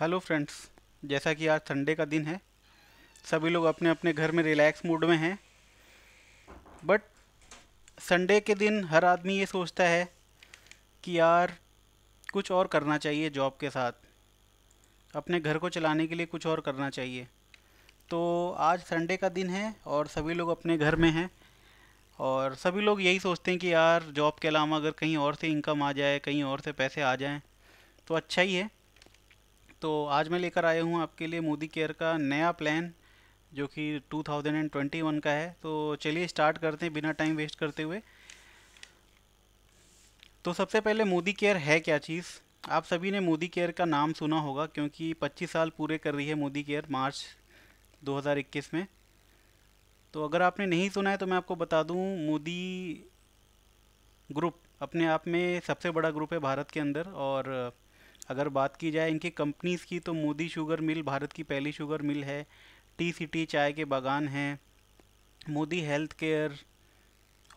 hello friends जैसा कि आज संडे का दिन है सभी लोग अपने अपने घर में रिलैक्स मूड में हैं बट संडे के दिन हर आदमी ये सोचता है कि यार कुछ और करना चाहिए जॉब के साथ अपने घर को चलाने के लिए कुछ और करना चाहिए तो आज संडे का दिन है और सभी लोग अपने घर में हैं और सभी लोग यही सोचते हैं कि यार जॉब के अलावा अगर कहीं और से इनकम आ जाए कहीं और से पैसे आ जाएँ तो अच्छा ही है तो आज मैं लेकर आया हूँ आपके लिए मोदी केयर का नया प्लान जो कि 2021 का है तो चलिए स्टार्ट करते हैं बिना टाइम वेस्ट करते हुए तो सबसे पहले मोदी केयर है क्या चीज़ आप सभी ने मोदी केयर का नाम सुना होगा क्योंकि 25 साल पूरे कर रही है मोदी केयर मार्च 2021 में तो अगर आपने नहीं सुना है तो मैं आपको बता दूं मोदी ग्रुप अपने आप में सबसे बड़ा ग्रुप है भारत के अंदर और अगर बात की जाए इनकी कंपनीज़ की तो मोदी शुगर मिल भारत की पहली शुगर मिल है टी सिटी चाय के बागान हैं Modi health care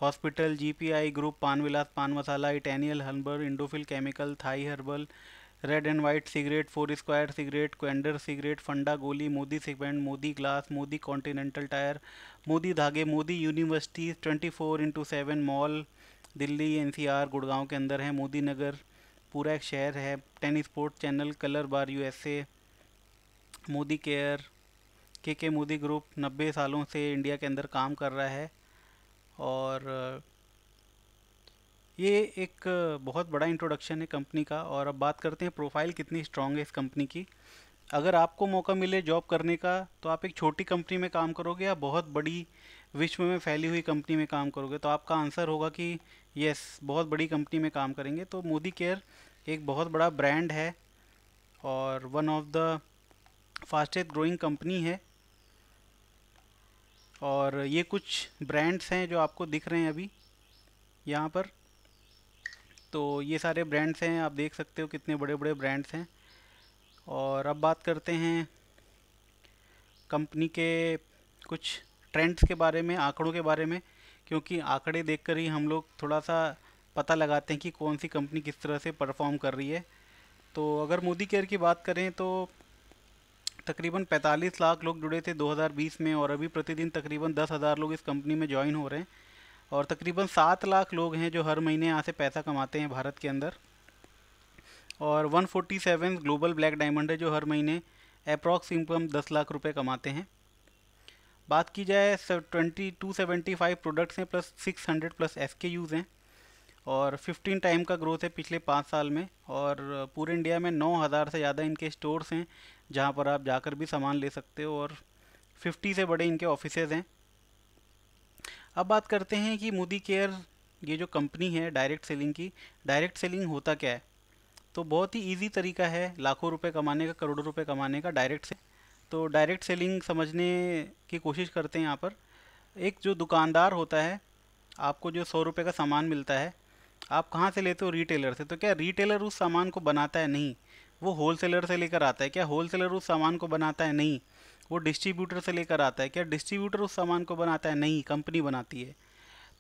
hospital GPI group Pan Vilas paan masala इटैनियल herbal Indofil chemical Thai herbal red and white cigarette four square cigarette क्वेंडर सिगरेट फंडा गोली मोदी सिगमेंट Modi glass Modi continental tyre Modi धागे Modi universities twenty four into seven mall Delhi NCR Gurgaon के अंदर है मोदी नगर पूरा एक शहर है ten sport channel Colorbar USA Modi care K K Modi group नब्बे सालों से इंडिया के अंदर काम कर रहा है और ये एक बहुत बड़ा इंट्रोडक्शन है कंपनी का और अब बात करते हैं प्रोफाइल कितनी स्ट्रांग है इस कंपनी की अगर आपको मौका मिले जॉब करने का तो आप एक छोटी कंपनी में काम करोगे या बहुत बड़ी विश्व में फैली हुई कंपनी में काम करोगे तो आपका आंसर होगा कि यस बहुत बड़ी कंपनी में काम करेंगे तो मोदी केयर एक बहुत बड़ा ब्रांड है और one of the fastest growing company है और ये कुछ ब्रांड्स हैं जो आपको दिख रहे हैं अभी यहाँ पर तो ये सारे ब्रांड्स हैं आप देख सकते हो कितने बड़े बड़े ब्रांड्स हैं और अब बात करते हैं कंपनी के कुछ ट्रेंड्स के बारे में आंकड़ों के बारे में क्योंकि आंकड़े देखकर ही हम लोग थोड़ा सा पता लगाते हैं कि कौन सी कंपनी किस तरह से परफॉर्म कर रही है तो अगर मोदी केयर की बात करें तो तकरीबन 45 लाख लोग जुड़े थे 2020 में और अभी प्रतिदिन तकरीबन हज़ार लोग इस कंपनी में ज्वाइन हो रहे हैं और तकरीबन सात लाख लोग हैं जो हर महीने यहाँ से पैसा कमाते हैं भारत के अंदर और 147 ग्लोबल ब्लैक डायमंड है जो हर महीने अप्रॉक्स इनकम दस लाख रुपए कमाते हैं बात की जाए twenty two seventy five products हैं plus six hundred plus S K Us हैं और फिफ्टीन टाइम का ग्रोथ है पिछले पाँच साल में और पूरे इंडिया में नौ हज़ार से ज़्यादा इनके स्टोर्स हैं जहाँ पर आप जाकर भी सामान ले सकते हो और फिफ्टी से बड़े इनके ऑफिस हैं अब बात करते हैं कि मोदी केयर ये जो कंपनी है डायरेक्ट सेलिंग की डायरेक्ट सेलिंग होता क्या है तो बहुत ही ईजी तरीका है लाखों रुपए कमाने का करोड़ों रुपए कमाने का डायरेक्ट से तो डायरेक्ट सेलिंग समझने की कोशिश करते हैं यहाँ पर एक जो दुकानदार होता है आपको जो सौ रुपये का सामान मिलता है आप कहाँ से लेते हो रिटेलर से तो क्या रिटेलर उस सामान को बनाता है नहीं वो होलसेलर से लेकर आता है क्या होलसेलर उस सामान को बनाता है नहीं वो डिस्ट्रीब्यूटर से लेकर आता है क्या डिस्ट्रीब्यूटर उस सामान को बनाता है नहीं कंपनी बनाती है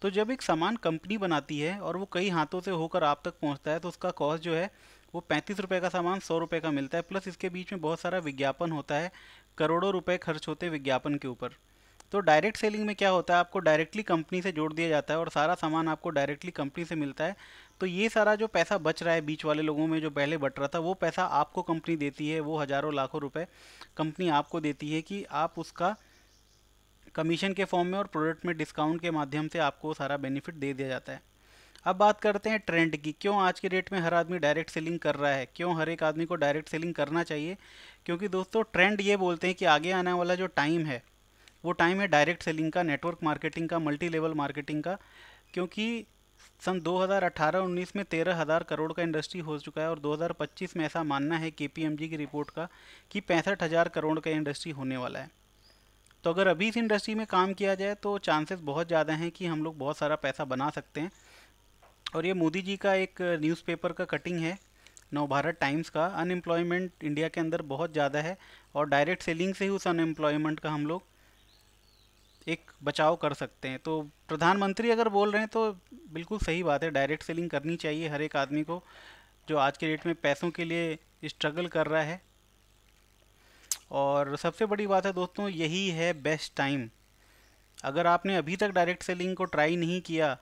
तो जब एक सामान कंपनी बनाती है और वो कई हाथों से होकर आप तक पहुंचता है तो उसका कॉस्ट जो है वो पैंतीस रुपये का सामान सौ रुपये का मिलता है प्लस इसके बीच में बहुत सारा विज्ञापन होता है करोड़ों रुपए खर्च होते विज्ञापन के ऊपर तो डायरेक्ट सेलिंग में क्या होता है आपको डायरेक्टली कंपनी से जोड़ दिया जाता है और सारा सामान आपको डायरेक्टली कंपनी से मिलता है तो ये सारा जो पैसा बच रहा है बीच वाले लोगों में जो पहले बट रहा था वो पैसा आपको कंपनी देती है वो हज़ारों लाखों रुपए कंपनी आपको देती है कि आप उसका कमीशन के फॉर्म में और प्रोडक्ट में डिस्काउंट के माध्यम से आपको सारा बेनिफिट दे दिया जाता है अब बात करते हैं ट्रेंड की क्यों आज के डेट में हर आदमी डायरेक्ट सेलिंग कर रहा है क्यों हर एक आदमी को डायरेक्ट सेलिंग करना चाहिए क्योंकि दोस्तों ट्रेंड ये बोलते हैं कि आगे आने वाला जो टाइम है वो टाइम है डायरेक्ट सेलिंग का नेटवर्क मार्केटिंग का मल्टी लेवल मार्केटिंग का क्योंकि सन 2018-19 में तेरह हज़ार करोड़ का इंडस्ट्री हो चुका है और 2025 में ऐसा मानना है के की रिपोर्ट का कि पैंसठ हज़ार करोड़ का इंडस्ट्री होने वाला है तो अगर अभी इस इंडस्ट्री में काम किया जाए तो चांसेस बहुत ज़्यादा हैं कि हम लोग बहुत सारा पैसा बना सकते हैं और ये मोदी जी का एक न्यूज़पेपर का कटिंग है नवभारत टाइम्स का अनएम्प्लॉयमेंट इंडिया के अंदर बहुत ज़्यादा है और डायरेक्ट सेलिंग से ही उस अनएम्प्लॉयमेंट का हम लोग एक बचाव कर सकते हैं तो प्रधानमंत्री अगर बोल रहे हैं तो बिल्कुल सही बात है डायरेक्ट सेलिंग करनी चाहिए हर एक आदमी को जो आज के डेट में पैसों के लिए स्ट्रगल कर रहा है और सबसे बड़ी बात है दोस्तों यही है बेस्ट टाइम अगर आपने अभी तक डायरेक्ट सेलिंग को ट्राई नहीं किया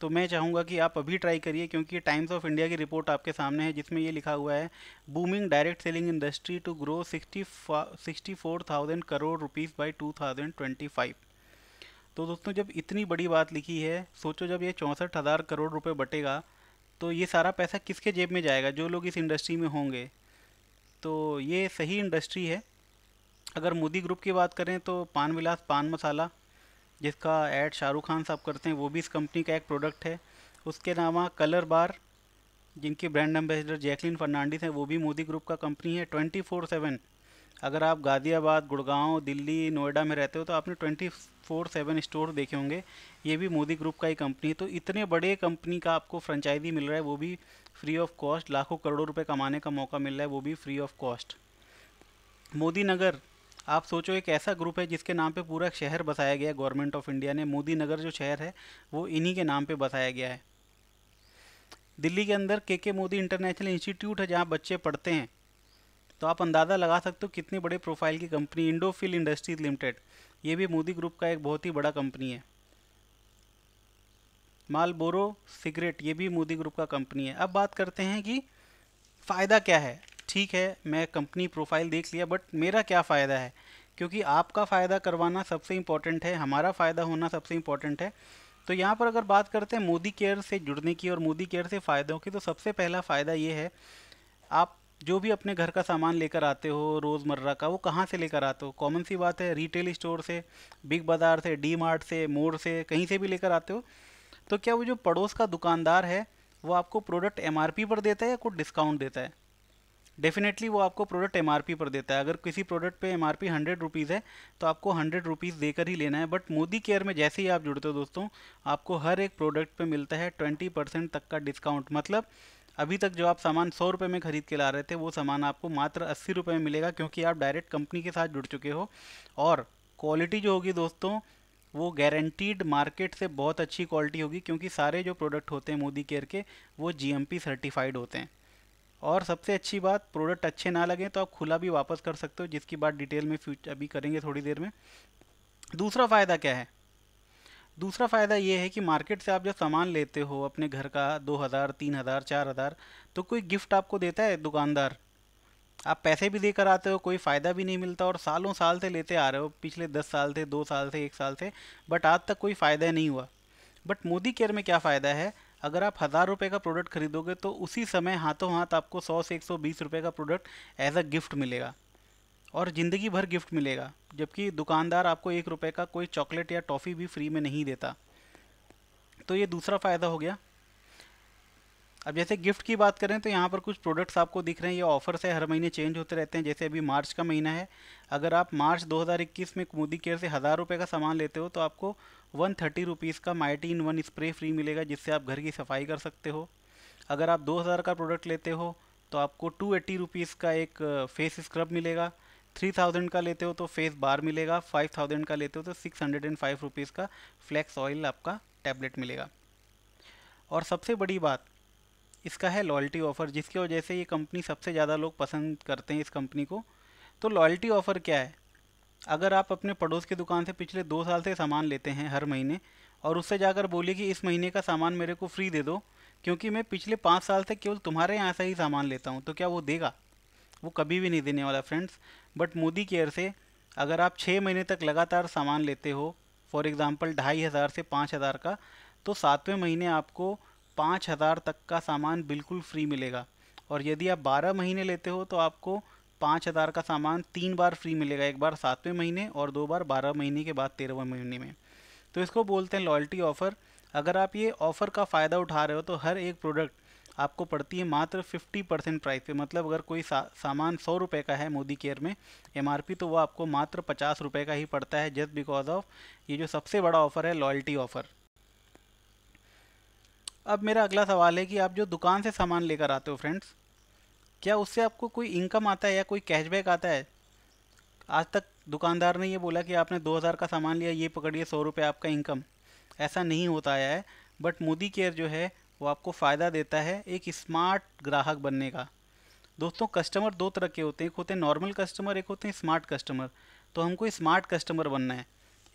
तो मैं चाहूँगा कि आप अभी ट्राई करिए क्योंकि टाइम्स ऑफ इंडिया की रिपोर्ट आपके सामने है जिसमें ये लिखा हुआ है booming direct selling industry to grow sixty sixty four thousand crore rupees by two thousand twenty five तो दोस्तों जब इतनी बड़ी बात लिखी है सोचो जब ये चौंसठ हज़ार करोड़ रुपये बटेगा तो ये सारा पैसा किसके जेब में जाएगा जो लोग इस इंडस्ट्री में होंगे तो ये सही इंडस्ट्री है अगर मोदी ग्रुप की बात करें तो पान विलास पान मसाला जिसका एड शाहरुख खान साहब करते हैं वो भी इस कंपनी का एक प्रोडक्ट है उसके अलावा कलर बार जिनकी ब्रांड एम्बेसडर जैकलिन फर्नांडिस हैं वो भी मोदी ग्रुप का कंपनी है ट्वेंटी फोर सेवन अगर आप गाज़ियाबाद गुड़गांव दिल्ली नोएडा में रहते हो तो आपने ट्वेंटी फोर सेवन स्टोर देखे होंगे ये भी मोदी ग्रुप का ही कंपनी है तो इतने बड़े कंपनी का आपको फ्रेंचाइजी मिल रहा है वो भी फ्री ऑफ कॉस्ट लाखों करोड़ों रुपये कमाने का मौका मिल रहा है वो भी free of cost Modi Nagar आप सोचो एक ऐसा ग्रुप है जिसके नाम पे पूरा शहर बसाया गया है गवर्नमेंट ऑफ इंडिया ने मोदी नगर जो शहर है वो इन्हीं के नाम पे बसाया गया है दिल्ली के अंदर के के मोदी इंटरनेशनल इंस्टीट्यूट है जहाँ बच्चे पढ़ते हैं तो आप अंदाज़ा लगा सकते हो कितनी बड़े प्रोफाइल की कंपनी इंडोफिल इंडस्ट्रीज लिमिटेड ये भी मोदी ग्रुप का एक बहुत ही बड़ा कंपनी है बोरो सिगरेट ये भी मोदी ग्रुप का कंपनी है अब बात करते हैं कि फ़ायदा क्या है ठीक है मैं कंपनी प्रोफाइल देख लिया बट मेरा क्या फ़ायदा है क्योंकि आपका फ़ायदा करवाना सबसे इम्पॉर्टेंट है हमारा फ़ायदा होना सबसे इम्पॉर्टेंट है तो यहाँ पर अगर बात करते हैं मोदी केयर से जुड़ने की और मोदी केयर से फ़ायदों की तो सबसे पहला फ़ायदा ये है आप जो भी अपने घर का सामान लेकर आते हो रोज़मर्रा का वो कहाँ से लेकर आते हो कॉमन सी बात है रिटेल स्टोर से बिग बाज़ार से डी मार्ट से मोड़ से कहीं से भी लेकर आते हो तो क्या वो जो पड़ोस का दुकानदार है वो आपको प्रोडक्ट एम पर देता है या कुछ डिस्काउंट देता है डेफिनेटली वो आपको प्रोडक्ट एम पर देता है अगर किसी प्रोडक्ट पे M R P hundred rupees है तो आपको हंड्रेड रुपीज़ देकर ही लेना है बट मोदी केयर में जैसे ही आप जुड़ते हो दोस्तों आपको हर एक प्रोडक्ट पे मिलता है ट्वेंटी परसेंट तक का डिस्काउंट मतलब अभी तक जो आप सामान सौ रुपये में ख़रीद के ला रहे थे वो सामान आपको मात्र अस्सी रुपये में मिलेगा क्योंकि आप डायरेक्ट कंपनी के साथ जुड़ चुके हो और क्वालिटी जो होगी दोस्तों वो गारंटीड मार्केट से बहुत अच्छी क्वालिटी होगी क्योंकि सारे जो प्रोडक्ट होते हैं मोदी केयर के वो जीएमपी सर्टिफाइड होते हैं और सबसे अच्छी बात प्रोडक्ट अच्छे ना लगें तो आप खुला भी वापस कर सकते हो जिसकी बात डिटेल में फ्यूचर अभी करेंगे थोड़ी देर में दूसरा फ़ायदा क्या है दूसरा फ़ायदा ये है कि मार्केट से आप जब सामान लेते हो अपने घर का दो हज़ार तीन हज़ार चार हज़ार तो कोई गिफ्ट आपको देता है दुकानदार आप पैसे भी देकर आते हो कोई फ़ायदा भी नहीं मिलता और सालों साल से लेते आ रहे हो पिछले दस साल से दो साल से एक साल से बट आज तक कोई फ़ायदा नहीं हुआ बट मोदी केयर में क्या फ़ायदा है अगर आप हज़ार रुपये का प्रोडक्ट खरीदोगे तो उसी समय हाथों हाथ आपको सौ से एक सौ बीस रुपये का प्रोडक्ट एज अ गिफ्ट मिलेगा और ज़िंदगी भर गिफ्ट मिलेगा जबकि दुकानदार आपको एक रुपये का कोई चॉकलेट या टॉफ़ी भी फ्री में नहीं देता तो ये दूसरा फ़ायदा हो गया अब जैसे गिफ्ट की बात करें तो यहाँ पर कुछ प्रोडक्ट्स आपको दिख रहे हैं ये ऑफर्स है हर महीने चेंज होते रहते हैं जैसे अभी मार्च का महीना है अगर आप मार्च 2021 में मोदी केयर से हज़ार रुपये का सामान लेते हो तो आपको वन थर्टी रुपीज़ का mighty in one spray free मिलेगा जिससे आप घर की सफाई कर सकते हो अगर आप दो हज़ार का प्रोडक्ट लेते हो तो आपको टू एट्टी रुपीज़ का एक फेस स्क्रब मिलेगा थ्री थाउजेंड का लेते हो तो फेस बार मिलेगा फाइव थाउजेंड का लेते हो तो six hundred and five rupees का फ्लैक्स ऑयल आपका टैबलेट मिलेगा और सबसे बड़ी बात इसका है लॉयल्टी ऑफ़र जिसकी वजह से ये कंपनी सबसे ज़्यादा लोग पसंद करते हैं इस कंपनी को तो लॉयल्टी ऑफ़र क्या है अगर आप अपने पड़ोस की दुकान से पिछले दो साल से सामान लेते हैं हर महीने और उससे जाकर बोलिए कि इस महीने का सामान मेरे को फ्री दे दो क्योंकि मैं पिछले पाँच साल से केवल तुम्हारे यहाँ से ही सामान लेता हूँ तो क्या वो देगा वो कभी भी नहीं देने वाला फ्रेंड्स बट मोदी केयर से अगर आप छः महीने तक लगातार सामान लेते हो फॉर एग्ज़ाम्पल ढाई हज़ार से पाँच हज़ार का तो सातवें महीने आपको पाँच हज़ार तक का सामान बिल्कुल फ्री मिलेगा और यदि आप बारह महीने लेते हो तो आपको पाँच हज़ार का सामान तीन बार फ्री मिलेगा एक बार सातवें महीने और दो बार बारह महीने के बाद तेरहवें महीने में तो इसको बोलते हैं लॉयल्टी ऑफ़र अगर आप ये ऑफ़र का फ़ायदा उठा रहे हो तो हर एक प्रोडक्ट आपको पड़ती है मात्र 50 परसेंट प्राइस पे मतलब अगर कोई सा, सामान सौ रुपये का है मोदी केयर में एम तो वो आपको मात्र पचास रुपये का ही पड़ता है जस्ट बिकॉज ऑफ ये जो सबसे बड़ा ऑफ़र है लॉयल्टी ऑफ़र अब मेरा अगला सवाल है कि आप जो दुकान से सामान लेकर आते हो फ्रेंड्स क्या उससे आपको कोई इनकम आता है या कोई कैशबैक आता है आज तक दुकानदार ने ये बोला कि आपने 2000 का सामान लिया ये पकड़िए सौ रुपये आपका इनकम ऐसा नहीं होता है बट मोदी केयर जो है वो आपको फ़ायदा देता है एक स्मार्ट ग्राहक बनने का दोस्तों कस्टमर दो तरह के होते हैं एक होते हैं नॉर्मल कस्टमर एक होते हैं स्मार्ट कस्टमर तो हमको स्मार्ट कस्टमर बनना है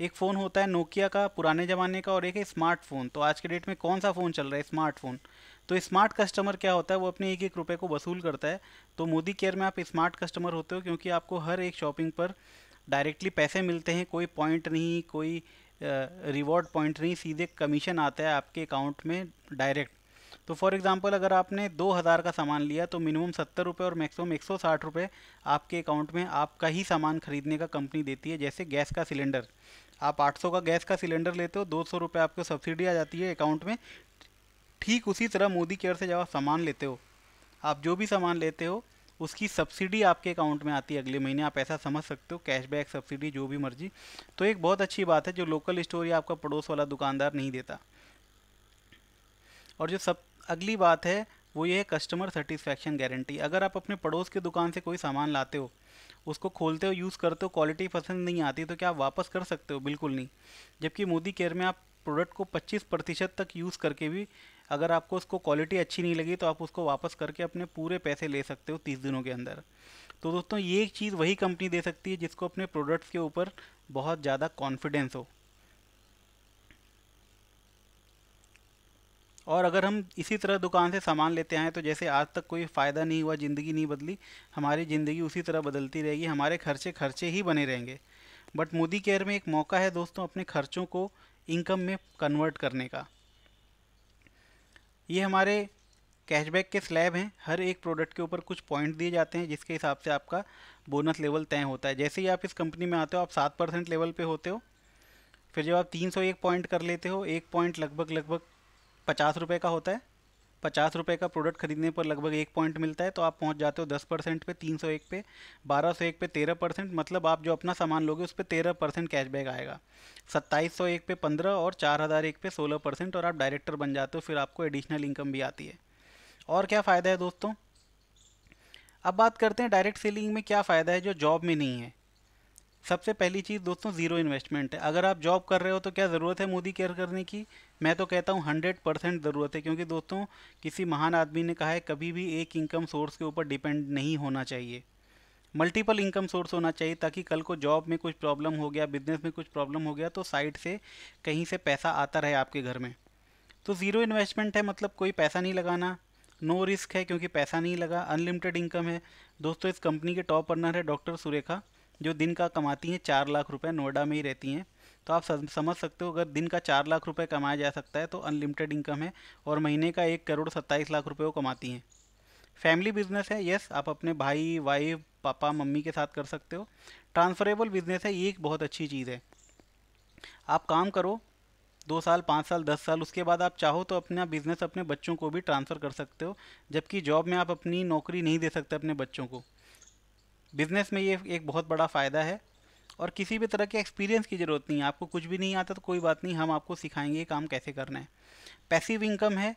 एक फ़ोन होता है नोकिया का पुराने ज़माने का और एक है स्मार्टफोन तो आज के डेट में कौन सा फ़ोन चल रहा है स्मार्टफोन तो स्मार्ट कस्टमर क्या होता है वो अपने एक एक रुपये को वसूल करता है तो मोदी केयर में आप स्मार्ट कस्टमर होते हो क्योंकि आपको हर एक शॉपिंग पर डायरेक्टली पैसे मिलते हैं कोई पॉइंट नहीं कोई रिवॉर्ड पॉइंट नहीं सीधे कमीशन आता है आपके अकाउंट में डायरेक्ट तो फॉर एग्ज़ाम्पल अगर आपने दो हज़ार का सामान लिया तो मिनिमम सत्तर रुपये और मैक्सिमम एक सौ साठ रुपये आपके अकाउंट में आपका ही सामान खरीदने का कंपनी देती है जैसे गैस का सिलेंडर आप 800 का गैस का सिलेंडर लेते हो दो सौ रुपये आपको सब्सिडी आ जाती है अकाउंट में ठीक उसी तरह मोदी केयर से जब आप सामान लेते हो आप जो भी सामान लेते हो उसकी सब्सिडी आपके अकाउंट में आती है अगले महीने आप ऐसा समझ सकते हो कैशबैक सब्सिडी जो भी मर्जी तो एक बहुत अच्छी बात है जो लोकल स्टोर या आपका पड़ोस वाला दुकानदार नहीं देता और जो सब अगली बात है वो ये है कस्टमर सेटिस्फैक्शन गारंटी अगर आप अपने पड़ोस के दुकान से कोई सामान लाते हो उसको खोलते हो यूज़ करते हो क्वालिटी पसंद नहीं आती तो क्या आप वापस कर सकते हो बिल्कुल नहीं जबकि मोदी केयर में आप प्रोडक्ट को 25 प्रतिशत तक यूज़ करके भी अगर आपको उसको क्वालिटी अच्छी नहीं लगी तो आप उसको वापस करके अपने पूरे पैसे ले सकते हो तीस दिनों के अंदर तो दोस्तों ये एक चीज़ वही कंपनी दे सकती है जिसको अपने प्रोडक्ट्स के ऊपर बहुत ज़्यादा कॉन्फिडेंस हो और अगर हम इसी तरह दुकान से सामान लेते हैं तो जैसे आज तक कोई फ़ायदा नहीं हुआ ज़िंदगी नहीं बदली हमारी ज़िंदगी उसी तरह बदलती रहेगी हमारे खर्चे खर्चे ही बने रहेंगे बट मोदी केयर में एक मौका है दोस्तों अपने खर्चों को इनकम में कन्वर्ट करने का ये हमारे कैशबैक के स्लैब हैं हर एक प्रोडक्ट के ऊपर कुछ पॉइंट दिए जाते हैं जिसके हिसाब से आपका बोनस लेवल तय होता है जैसे ही आप इस कंपनी में आते हो आप सात परसेंट लेवल पे होते हो फिर जब आप तीन सौ एक पॉइंट कर लेते हो एक पॉइंट लगभग लगभग पचास रुपये का होता है पचास रुपये का प्रोडक्ट खरीदने पर लगभग एक पॉइंट मिलता है तो आप पहुंच जाते हो दस परसेंट पे तीन सौ एक पे बारह सौ एक पे तेरह परसेंट मतलब आप जो अपना सामान लोगे उस पर तेरह परसेंट कैशबैक आएगा सत्ताईस सौ एक पे पंद्रह और चार हज़ार एक पे सोलह परसेंट और आप डायरेक्टर बन जाते हो फिर आपको एडिशनल इनकम भी आती है और क्या फ़ायदा है दोस्तों अब बात करते हैं डायरेक्ट सेलिंग में क्या फ़ायदा है जो जॉब में नहीं है सबसे पहली चीज़ दोस्तों ज़ीरो इन्वेस्टमेंट है अगर आप जॉब कर रहे हो तो क्या ज़रूरत है मोदी केयर करने की मैं तो कहता हूँ हंड्रेड परसेंट ज़रूरत है क्योंकि दोस्तों किसी महान आदमी ने कहा है कभी भी एक इनकम सोर्स के ऊपर डिपेंड नहीं होना चाहिए मल्टीपल इनकम सोर्स होना चाहिए ताकि कल को जॉब में कुछ प्रॉब्लम हो गया बिजनेस में कुछ प्रॉब्लम हो गया तो साइड से कहीं से पैसा आता रहे आपके घर में तो ज़ीरो इन्वेस्टमेंट है मतलब कोई पैसा नहीं लगाना नो रिस्क है क्योंकि पैसा नहीं लगा अनलिमिटेड इनकम है दोस्तों इस कंपनी के टॉप अर्नर है डॉक्टर सुरेखा जो दिन का कमाती हैं चार लाख रुपए नोएडा में ही रहती हैं तो आप समझ सकते हो अगर दिन का चार लाख रुपए कमाया जा सकता है तो अनलिमिटेड इनकम है और महीने का एक करोड़ सत्ताईस लाख रुपये वो कमाती हैं फैमिली बिजनेस है यस आप अपने भाई वाइफ पापा मम्मी के साथ कर सकते हो ट्रांसफरेबल बिजनेस है ये एक बहुत अच्छी चीज़ है आप काम करो दो साल पाँच साल दस साल उसके बाद आप चाहो तो अपना बिज़नेस अपने बच्चों को भी ट्रांसफ़र कर सकते हो जबकि जॉब में आप अपनी नौकरी नहीं दे सकते अपने बच्चों को बिज़नेस में ये एक बहुत बड़ा फ़ायदा है और किसी भी तरह के एक्सपीरियंस की ज़रूरत नहीं है आपको कुछ भी नहीं आता तो कोई बात नहीं हम आपको सिखाएंगे काम कैसे करना है पैसिव इनकम है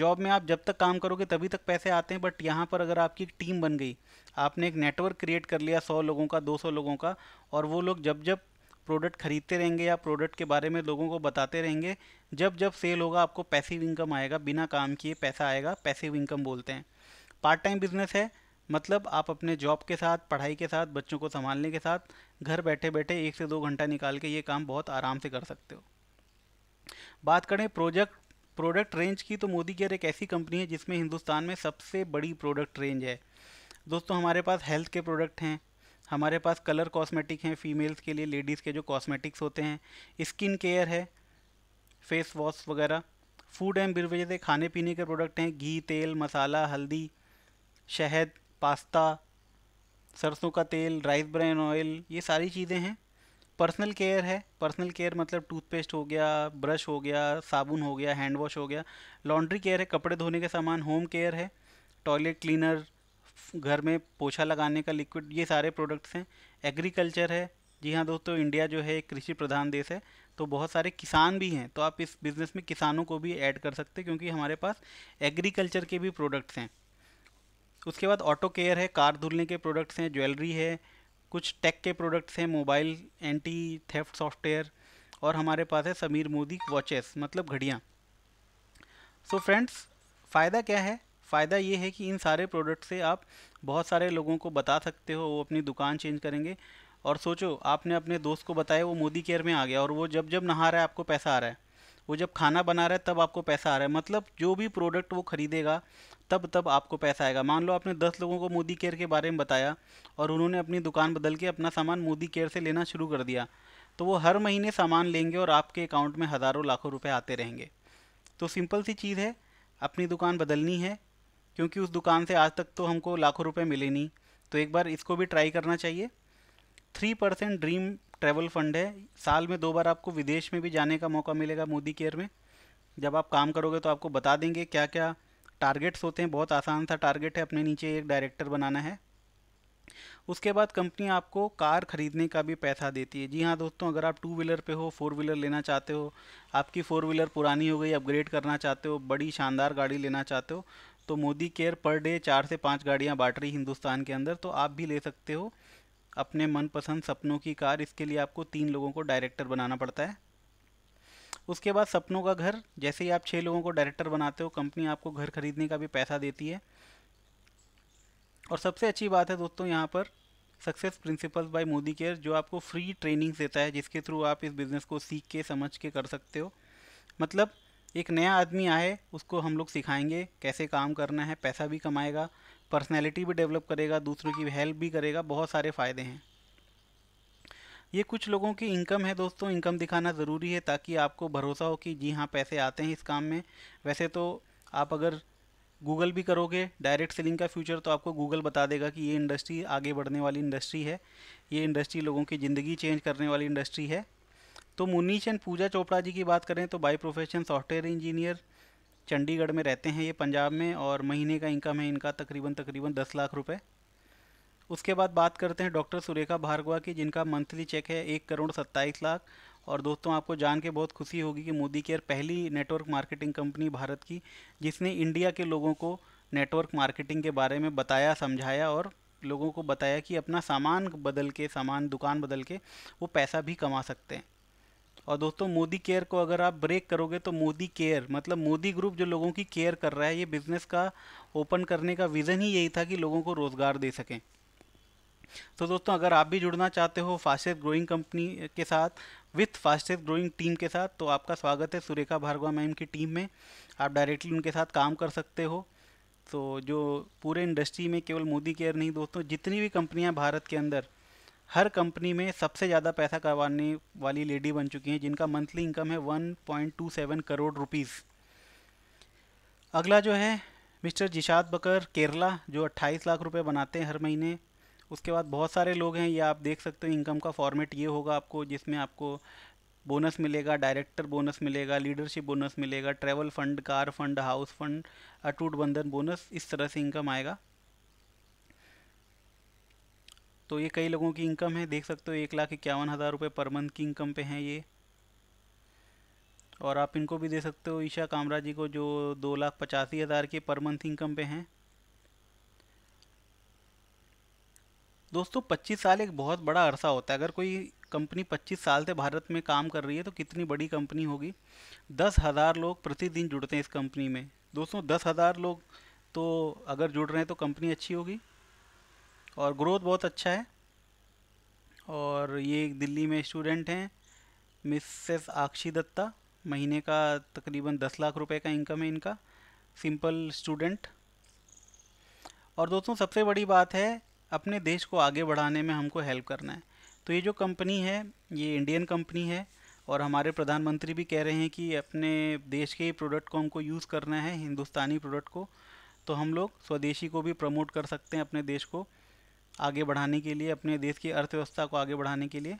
जॉब में आप जब तक काम करोगे तभी तक पैसे आते हैं बट यहाँ पर अगर आपकी एक टीम बन गई आपने एक नेटवर्क क्रिएट कर लिया सौ लोगों का दो सौ लोगों का और वो लोग जब जब प्रोडक्ट खरीदते रहेंगे या प्रोडक्ट के बारे में लोगों को बताते रहेंगे जब जब सेल होगा आपको पैसिव इनकम आएगा बिना काम किए पैसा आएगा पैसिव इनकम बोलते हैं पार्ट टाइम बिजनेस है मतलब आप अपने जॉब के साथ पढ़ाई के साथ बच्चों को संभालने के साथ घर बैठे बैठे एक से दो घंटा निकाल के ये काम बहुत आराम से कर सकते हो बात करें प्रोजेक्ट प्रोडक्ट रेंज की तो मोदी केयर एक ऐसी कंपनी है जिसमें हिंदुस्तान में सबसे बड़ी प्रोडक्ट रेंज है दोस्तों हमारे पास हेल्थ के प्रोडक्ट हैं हमारे पास कलर कॉस्मेटिक हैं फीमेल्स के लिए लेडीज़ के जो कॉस्मेटिक्स होते हैं स्किन केयर है फेस वॉश वगैरह फूड एंड बिरवेज खाने पीने के प्रोडक्ट हैं घी तेल मसाला हल्दी शहद पास्ता सरसों का तेल राइस ब्रैन ऑयल ये सारी चीज़ें हैं पर्सनल केयर है पर्सनल केयर मतलब टूथपेस्ट हो गया ब्रश हो गया साबुन हो गया हैंड वॉश हो गया लॉन्ड्री केयर है कपड़े धोने के सामान होम केयर है टॉयलेट क्लीनर घर में पोछा लगाने का लिक्विड ये सारे प्रोडक्ट्स हैं एग्रीकल्चर है जी हाँ दोस्तों इंडिया जो है एक कृषि प्रधान देश है तो बहुत सारे किसान भी हैं तो आप इस बिज़नेस में किसानों को भी ऐड कर सकते हैं क्योंकि हमारे पास एग्रीकल्चर के भी प्रोडक्ट्स हैं उसके बाद ऑटो केयर है कार धुलने के प्रोडक्ट्स हैं ज्वेलरी है कुछ टेक के प्रोडक्ट्स हैं मोबाइल एंटी थेफ्ट सॉफ्टवेयर और हमारे पास है समीर मोदी वॉचेस मतलब घड़ियाँ सो फ्रेंड्स फ़ायदा क्या है फ़ायदा ये है कि इन सारे प्रोडक्ट से आप बहुत सारे लोगों को बता सकते हो वो अपनी दुकान चेंज करेंगे और सोचो आपने अपने दोस्त को बताया वो मोदी केयर में आ गया और वो जब जब नहा रहा है आपको पैसा आ रहा है वो जब खाना बना रहा है तब आपको पैसा आ रहा है मतलब जो भी प्रोडक्ट वो ख़रीदेगा तब तब आपको पैसा आएगा मान लो आपने दस लोगों को मोदी केयर के बारे में बताया और उन्होंने अपनी दुकान बदल के अपना सामान मोदी केयर से लेना शुरू कर दिया तो वो हर महीने सामान लेंगे और आपके अकाउंट में हज़ारों लाखों रुपये आते रहेंगे तो सिंपल सी चीज़ है अपनी दुकान बदलनी है क्योंकि उस दुकान से आज तक तो हमको लाखों रुपये मिले नहीं तो एक बार इसको भी ट्राई करना चाहिए three percent dream travel fund है साल में दो बार आपको विदेश में भी जाने का मौका मिलेगा मोदी केयर में जब आप काम करोगे तो आपको बता देंगे क्या क्या टारगेट्स होते हैं बहुत आसान सा टारगेट है अपने नीचे एक डायरेक्टर बनाना है उसके बाद कंपनी आपको कार खरीदने का भी पैसा देती है जी हाँ दोस्तों अगर आप टू व्हीलर पे हो फोर व्हीलर लेना चाहते हो आपकी फोर व्हीलर पुरानी हो गई अपग्रेड करना चाहते हो बड़ी शानदार गाड़ी लेना चाहते हो तो मोदी केयर पर डे चार से पाँच गाड़ियाँ बांट रही हिंदुस्तान के अंदर तो आप भी ले सकते हो अपने मनपसंद सपनों की कार इसके लिए आपको तीन लोगों को डायरेक्टर बनाना पड़ता है उसके बाद सपनों का घर जैसे ही आप छः लोगों को डायरेक्टर बनाते हो कंपनी आपको घर खरीदने का भी पैसा देती है और सबसे अच्छी बात है दोस्तों यहाँ पर success principles by Modi care जो आपको फ्री ट्रेनिंग देता है जिसके थ्रू आप इस बिज़नेस को सीख के समझ के कर सकते हो मतलब एक नया आदमी आए उसको हम लोग सिखाएंगे कैसे काम करना है पैसा भी कमाएगा पर्सनैलिटी भी डेवलप करेगा दूसरों की हेल्प भी करेगा बहुत सारे फ़ायदे हैं ये कुछ लोगों की इनकम है दोस्तों इनकम दिखाना ज़रूरी है ताकि आपको भरोसा हो कि जी हाँ पैसे आते हैं इस काम में वैसे तो आप अगर गूगल भी करोगे डायरेक्ट सेलिंग का फ्यूचर तो आपको गूगल बता देगा कि ये इंडस्ट्री आगे बढ़ने वाली इंडस्ट्री है ये इंडस्ट्री लोगों की ज़िंदगी चेंज करने वाली इंडस्ट्री है तो मुनीश एंड पूजा चोपड़ा जी की बात करें तो by profession software engineer Chandigarh में रहते हैं ये पंजाब में और महीने का इनकम है इनका तकरीबन तकरीबन दस लाख रुपए उसके बाद बात करते हैं डॉक्टर सुरेखा भार्गवा की जिनका मंथली चेक है एक करोड़ सत्ताईस लाख और दोस्तों आपको जान के बहुत खुशी होगी कि मोदी केयर पहली नेटवर्क मार्केटिंग कंपनी भारत की जिसने इंडिया के लोगों को नेटवर्क मार्केटिंग के बारे में बताया समझाया और लोगों को बताया कि अपना सामान बदल के सामान दुकान बदल के वो पैसा भी कमा सकते हैं और दोस्तों मोदी केयर को अगर आप ब्रेक करोगे तो मोदी केयर मतलब मोदी ग्रुप जो लोगों की केयर कर रहा है ये बिज़नेस का ओपन करने का विज़न ही यही था कि लोगों को रोज़गार दे सकें तो दोस्तों अगर आप भी जुड़ना चाहते हो फास्टेस्ट ग्रोइंग कंपनी के साथ विथ फास्टेस्ट ग्रोइंग टीम के साथ तो आपका स्वागत है सुरेखा भार्गवा मैम की टीम में आप डायरेक्टली उनके साथ काम कर सकते हो तो जो पूरे इंडस्ट्री में केवल मोदी केयर नहीं दोस्तों जितनी भी कंपनियां भारत के अंदर हर कंपनी में सबसे ज़्यादा पैसा करवाने वाली लेडी बन चुकी हैं जिनका मंथली इनकम है 1.27 करोड़ रुपीज़ अगला जो है मिस्टर जिशाद बकर केरला जो 28 लाख रुपए बनाते हैं हर महीने उसके बाद बहुत सारे लोग हैं ये आप देख सकते हो इनकम का फॉर्मेट ये होगा आपको जिसमें आपको बोनस मिलेगा डायरेक्टर बोनस मिलेगा लीडरशिप बोनस मिलेगा travel fund car fund house fund अटूट बंधन बोनस इस तरह से इनकम आएगा तो ये कई लोगों की इनकम है देख सकते हो एक लाख इक्यावन हज़ार रुपये पर मंथ की इनकम पे हैं ये और आप इनको भी दे सकते हो ईशा कामरा जी को जो दो लाख पचासी हज़ार के पर मंथ इनकम पे हैं दोस्तों पच्चीस साल एक बहुत बड़ा अरसा होता है अगर कोई कंपनी पच्चीस साल से भारत में काम कर रही है तो कितनी बड़ी कंपनी होगी दस हज़ार लोग प्रतिदिन जुड़ते हैं इस कंपनी में दोस्तों दस हज़ार लोग तो अगर जुड़ रहे हैं तो कंपनी अच्छी होगी और ग्रोथ बहुत अच्छा है और ये एक दिल्ली में स्टूडेंट हैं मिसेस आक्षी दत्ता महीने का तकरीबन दस लाख रुपए का इनकम है इनका सिंपल स्टूडेंट और दोस्तों सबसे बड़ी बात है अपने देश को आगे बढ़ाने में हमको हेल्प करना है तो ये जो कंपनी है ये इंडियन कंपनी है और हमारे प्रधानमंत्री भी कह रहे हैं कि अपने देश के ही प्रोडक्ट को हमको यूज़ करना है हिंदुस्तानी प्रोडक्ट को तो हम लोग स्वदेशी को भी प्रमोट कर सकते हैं अपने देश को आगे बढ़ाने के लिए अपने देश की अर्थव्यवस्था को आगे बढ़ाने के लिए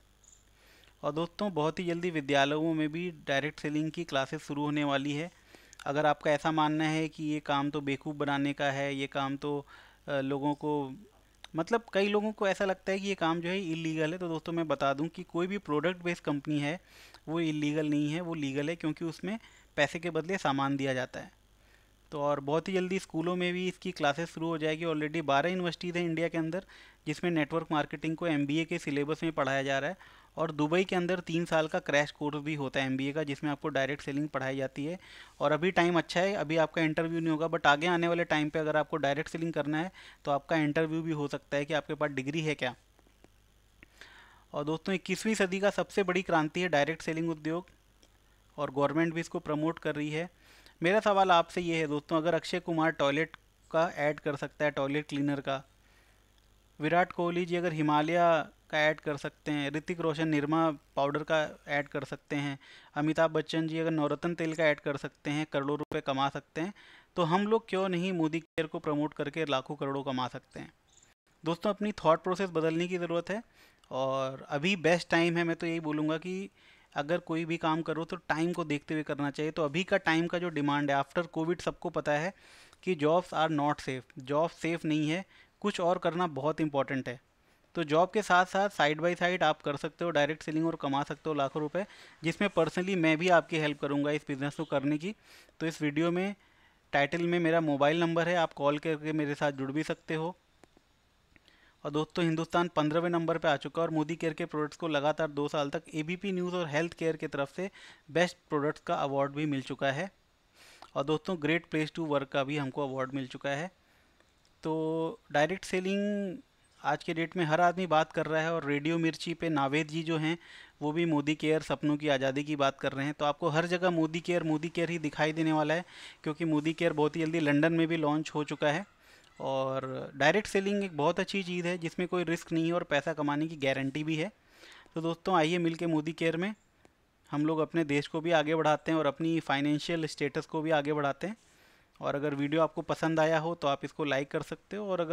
और दोस्तों बहुत ही जल्दी विद्यालयों में भी डायरेक्ट सेलिंग की क्लासेस शुरू होने वाली है अगर आपका ऐसा मानना है कि ये काम तो बेवकूफ़ बनाने का है ये काम तो लोगों को मतलब कई लोगों को ऐसा लगता है कि ये काम जो है इलीगल है तो दोस्तों मैं बता दूं कि कोई भी प्रोडक्ट बेस्ड कंपनी है वो इलीगल नहीं है वो लीगल है क्योंकि उसमें पैसे के बदले सामान दिया जाता है तो और बहुत ही जल्दी स्कूलों में भी इसकी क्लासेस शुरू हो जाएगी ऑलरेडी बारह यूनिवर्सिटीज़ हैं इंडिया के अंदर जिसमें नेटवर्क मार्केटिंग को एम के सिलेबस में पढ़ाया जा रहा है और दुबई के अंदर तीन साल का क्रैश कोर्स भी होता है एम का जिसमें आपको डायरेक्ट सेलिंग पढ़ाई जाती है और अभी टाइम अच्छा है अभी आपका इंटरव्यू नहीं होगा बट आगे आने वाले टाइम पर अगर आपको डायरेक्ट सेलिंग करना है तो आपका इंटरव्यू भी हो सकता है कि आपके पास डिग्री है क्या और दोस्तों इक्कीसवीं सदी का सबसे बड़ी क्रांति है डायरेक्ट सेलिंग उद्योग और गवर्नमेंट भी इसको प्रमोट कर रही है मेरा सवाल आपसे ये है दोस्तों अगर अक्षय कुमार टॉयलेट का ऐड कर सकता है टॉयलेट क्लीनर का विराट कोहली जी अगर हिमालय का ऐड कर सकते हैं ऋतिक रोशन निर्मा पाउडर का ऐड कर सकते हैं अमिताभ बच्चन जी अगर नवरत्न तेल का ऐड कर सकते हैं करोड़ों रुपए कमा सकते हैं तो हम लोग क्यों नहीं मोदी केयर को प्रमोट करके लाखों करोड़ों कमा सकते हैं दोस्तों अपनी थॉट प्रोसेस बदलने की ज़रूरत है और अभी बेस्ट टाइम है मैं तो यही बोलूँगा कि अगर कोई भी काम करो तो टाइम को देखते हुए करना चाहिए तो अभी का टाइम का जो डिमांड है आफ्टर कोविड सबको पता है कि jobs are not safe job safe नहीं है कुछ और करना बहुत इंपॉर्टेंट है तो जॉब के साथ साथ साइड बाय साइड आप कर सकते हो डायरेक्ट सेलिंग और कमा सकते हो लाखों रुपए जिसमें पर्सनली मैं भी आपकी हेल्प करूंगा इस बिज़नेस को करने की तो इस वीडियो में टाइटल में मेरा मोबाइल नंबर है आप कॉल करके मेरे साथ जुड़ भी सकते हो और दोस्तों हिंदुस्तान पंद्रहवें नंबर पर आ चुका है और मोदी केयर के प्रोडक्ट्स को लगातार दो साल तक एबीपी न्यूज़ और हेल्थ केयर की के तरफ से बेस्ट प्रोडक्ट्स का अवार्ड भी मिल चुका है और दोस्तों ग्रेट प्लेस टू वर्क का भी हमको अवार्ड मिल चुका है तो डायरेक्ट सेलिंग आज के डेट में हर आदमी बात कर रहा है और रेडियो मिर्ची पे नावेद जी जो हैं वो भी मोदी केयर सपनों की आज़ादी की बात कर रहे हैं तो आपको हर जगह मोदी केयर मोदी केयर ही दिखाई देने वाला है क्योंकि मोदी केयर बहुत ही जल्दी लंदन में भी लॉन्च हो चुका है और डायरेक्ट सेलिंग एक बहुत अच्छी चीज़ है जिसमें कोई रिस्क नहीं है और पैसा कमाने की गारंटी भी है तो दोस्तों आइए मिलके मोदी केयर में हम लोग अपने देश को भी आगे बढ़ाते हैं और अपनी फाइनेंशियल स्टेटस को भी आगे बढ़ाते हैं और अगर वीडियो आपको पसंद आया हो तो आप इसको लाइक कर सकते हो और अगर